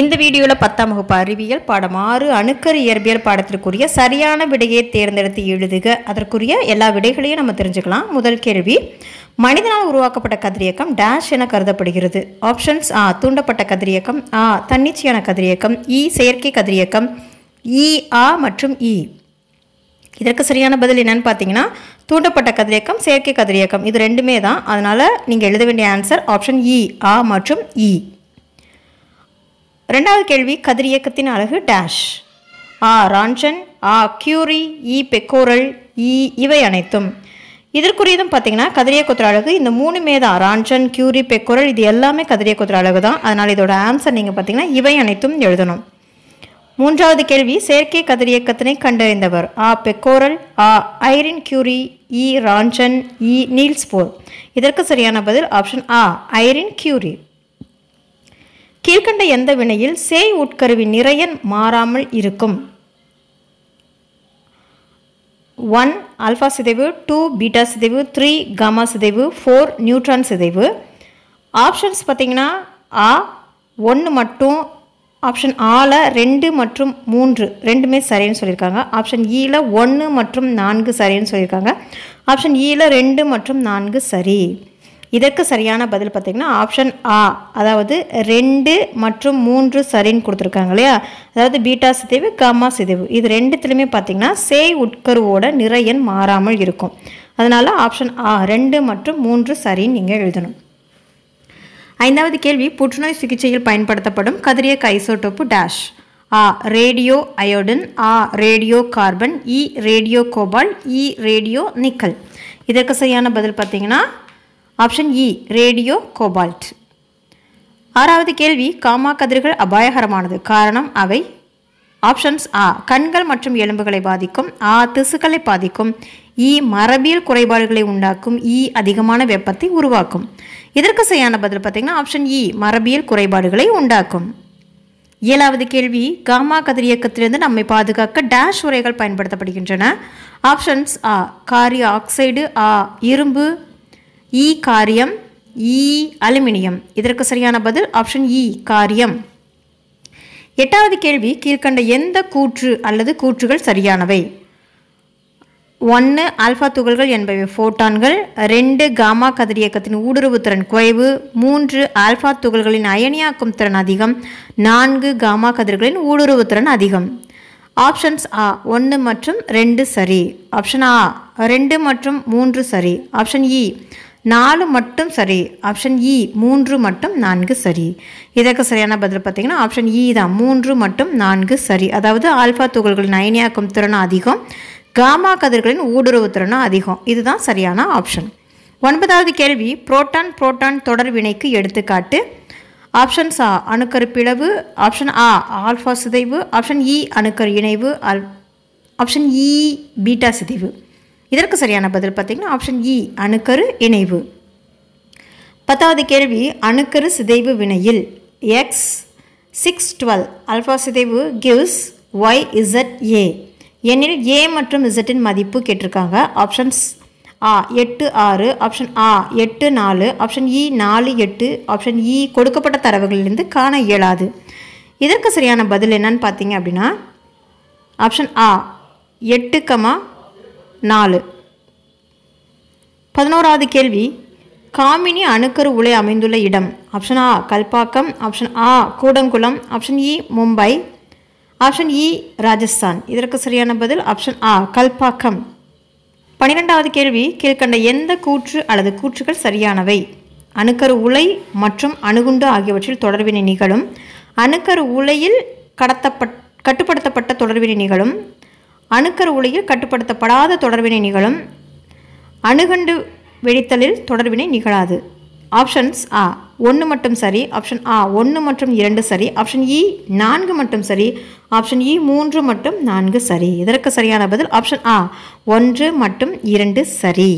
இந்த வீடியோவில் பத்தாம் வகுப்பு அறிவியல் பாடம் ஆறு அணுக்கரு இயற்பியல் பாடத்திற்குரிய சரியான விடையை தேர்ந்தெடுத்து எழுதுக அதற்குரிய எல்லா விடைகளையும் நம்ம தெரிஞ்சுக்கலாம் முதல் கேள்வி மனிதனால் உருவாக்கப்பட்ட கதிரியக்கம் டேஷ் என கருதப்படுகிறது ஆப்ஷன்ஸ் ஆ தூண்டப்பட்ட கதிரியக்கம் ஆ தன்னிச்சையான கதிரியக்கம் இ e, செயற்கை கதிரியக்கம் இ e, ஆ மற்றும் இ e. இதற்கு சரியான பதில் என்னன்னு பார்த்தீங்கன்னா தூண்டப்பட்ட கதிரியக்கம் செயற்கை கதிரியக்கம் இது ரெண்டுமே தான் அதனால் நீங்கள் எழுத வேண்டிய ஆன்சர் ஆப்ஷன் இ ஆ மற்றும் இ ரெண்டாவது கேள்வி கதிரியக்கத்தின் அழகு டேஷ் ஆ ராஞ்சன் ஆ கியூரி இ பெக்கோரல் இ இவை அனைத்தும் இதற்குரியதும் பார்த்தீங்கன்னா கதிரிய குதிரை அழகு இந்த மூணு மே தான் ராஞ்சன் கியூரி பெக்கோரல் இது எல்லாமே கதிரிய குதிரை அழகு தான் அதனால் இதோட ஆன்சர் நீங்கள் பார்த்தீங்கன்னா இவை அனைத்தும் எழுதணும் மூன்றாவது கேள்வி செயற்கை கதிரியக்கத்தினை கண்டறிந்தவர் ஆ பெக்கோரல் ஆ ஐரின் கியூரி இ ராஞ்சன் இ e, நீல்ஸ்போர் இதற்கு சரியான பதில் ஆப்ஷன் ஆ ஐரின் கியூரி கீழ்கண்ட எந்த வினையில் சேய் உட்கருவி நிறையன் மாறாமல் இருக்கும் ஒன் அல்ஃபா சிதைவு டூ பீட்டா சிதைவு த்ரீ காமா சிதைவு ஃபோர் நியூட்ரான் சிதைவு ஆப்ஷன்ஸ் பார்த்தீங்கன்னா ஆ ஒன்று மட்டும் ஆப்ஷன் ஆல ரெண்டு மற்றும் மூன்று ரெண்டுமே சரின்னு சொல்லியிருக்காங்க ஆப்ஷன் ஈல ஒன்று மற்றும் நான்கு சரின்னு சொல்லியிருக்காங்க ஆப்ஷன் ஈல ரெண்டு மற்றும் நான்கு சரி இதற்கு சரியான பதில் பார்த்திங்கன்னா ஆப்ஷன் ஆ அதாவது ரெண்டு மற்றும் மூன்று சரின்னு கொடுத்துருக்காங்க இல்லையா அதாவது பீட்டா சிதைவு கமா சிதைவு இது ரெண்டுத்துலையுமே பார்த்திங்கன்னா சேய் உட்கருவோட நிறையன் மாறாமல் இருக்கும் அதனால் ஆப்ஷன் ஆ ரெண்டு மற்றும் மூன்று சரின்னு நீங்கள் எழுதணும் ஐந்தாவது கேள்வி புற்றுநோய் சிகிச்சையில் பயன்படுத்தப்படும் கதிரியக்க ஐசோட்டோப்பு டேஷ் ஆ ரேடியோ அயோடின் ஆ ரேடியோ கார்பன் இ ரேடியோ கோபால் இ ரேடியோ நிக்கல் இதற்கு சரியான பதில் பார்த்தீங்கன்னா ஆப்ஷன் இ ரேடியோ கோபால்ட் ஆறாவது கேள்வி காமா கதிர்கள் அபாயகரமானது காரணம் அவை ஆப்ஷன்ஸ் ஆ கண்கள் மற்றும் எலும்புகளை பாதிக்கும் ஆ திசுக்களை பாதிக்கும் இ e, மரபியல் குறைபாடுகளை உண்டாக்கும் இ e, அதிகமான வெப்பத்தை உருவாக்கும் இதற்கு சரியான பதில் பார்த்திங்கன்னா ஆப்ஷன் இ e, மரபியல் குறைபாடுகளை உண்டாக்கும் ஏழாவது கேள்வி காமா கதிர் இயக்கத்திலிருந்து நம்மை பாதுகாக்க டேஷ் உரைகள் பயன்படுத்தப்படுகின்றன ஆப்ஷன்ஸ் ஆ காரி ஆக்சைடு ஆ இரும்பு இ e காரியம் இ e அலுமினியம் இதற்கு சரியான பதில் ஆப்ஷன் இ e, காரியம் எட்டாவது கேள்வி கீழ்கண்ட எந்த கூற்று அல்லது கூற்றுகள் சரியானவை ஒன்று ஆல்ஃபா துகள்கள் என்பவை ஃபோட்டான்கள் ரெண்டு காமா கதிரியக்கத்தின் ஊடுருவு திறன் குறைவு மூன்று ஆல்ஃபா துகள்களின் அயனியாக்கும் திறன் அதிகம் நான்கு காமா கதிர்களின் ஊடுருவு திறன் அதிகம் ஆப்ஷன்ஸ் ஆ ஒன்று மற்றும் ரெண்டு சரி ஆப்ஷன் ஆ ரெண்டு மற்றும் மூன்று சரி ஆப்ஷன் இ நாலு மட்டும் சரி ஆப்ஷன் இ e, மூன்று மட்டும் நான்கு சரி இதற்கு சரியான பதில் பார்த்தீங்கன்னா ஆப்ஷன் இ e தான் மூன்று மட்டும் நான்கு சரி அதாவது ஆல்ஃபா துகள்கள் நயனியாக்கும் திறனும் அதிகம் காமா கதிர்களின் ஊடுருவு திறனும் அதிகம் இதுதான் சரியான ஆப்ஷன் ஒன்பதாவது கேள்வி புரோட்டான் புரோட்டான் தொடர் வினைக்கு எடுத்துக்காட்டு ஆப்ஷன்ஸ் ஆ அணுக்கரு பிளவு ஆப்ஷன் ஆ ஆல்ஃபா சிதைவு ஆப்ஷன் இ e, அணுக்கரு இணைவு ஆல் ஆப்ஷன் இ பீட்டா சிதைவு இதற்கு சரியான பதில் பார்த்திங்கன்னா ஆப்ஷன் இ e, அணுக்கரு இணைவு பத்தாவது கேள்வி அணுக்கரு சிதைவு வினையில் எக்ஸ் சிக்ஸ் டுவெல் அல்ஃபா சிதைவு கிவ்ஸ் ஒய் இசட் ஏ எனில் ஏ மற்றும் இசட்டின் மதிப்பு கேட்டிருக்காங்க ஆப்ஷன்ஸ் ஆ எட்டு ஆறு ஆப்ஷன் ஆ எட்டு நாலு ஆப்ஷன் இ e நாலு எட்டு ஆப்ஷன் இ e கொடுக்கப்பட்ட தரவுகளிலிருந்து காண இயலாது இதற்கு சரியான பதில் என்னன்னு பார்த்தீங்க அப்படின்னா ஆப்ஷன் ஆ எட்டு கமா நாலு பதினோராவது கேள்வி காமினி அணுக்கரு உலை அமைந்துள்ள இடம் ஆப்ஷன் ஆ கல்பாக்கம் ஆப்ஷன் ஆ கூடங்குளம் ஆப்ஷன் இ e, மும்பை ஆப்ஷன் இ e, ராஜஸ்தான் இதற்கு சரியான பதில் ஆப்ஷன் ஆ கல்பாக்கம் பனிரெண்டாவது கேள்வி கீழ்கண்ட எந்த கூற்று அல்லது கூற்றுகள் சரியானவை அணுக்கரு உலை மற்றும் அணுகுண்டு ஆகியவற்றில் தொடர்பினை நிகழும் அணுக்கரு உலையில் கடத்தப்பட் கட்டுப்படுத்தப்பட்ட தொடர்பினை நிகழும் அணுக்கரு ஒளியில் கட்டுப்படுத்தப்படாத தொடர்பினை நிகழும் அணுகண்டு வெடித்தலில் தொடர்பினை நிகழாது ஆப்ஷன்ஸ் ஆ ஒன்று மட்டும் சரி ஆப்ஷன் ஆ ஒன்று மற்றும் இரண்டு சரி ஆப்ஷன் இ நான்கு மட்டும் சரி ஆப்ஷன் இ மூன்று மற்றும் நான்கு சரி இதற்கு சரியான பதில் ஆப்ஷன் ஆ ஒன்று மற்றும் இரண்டு சரி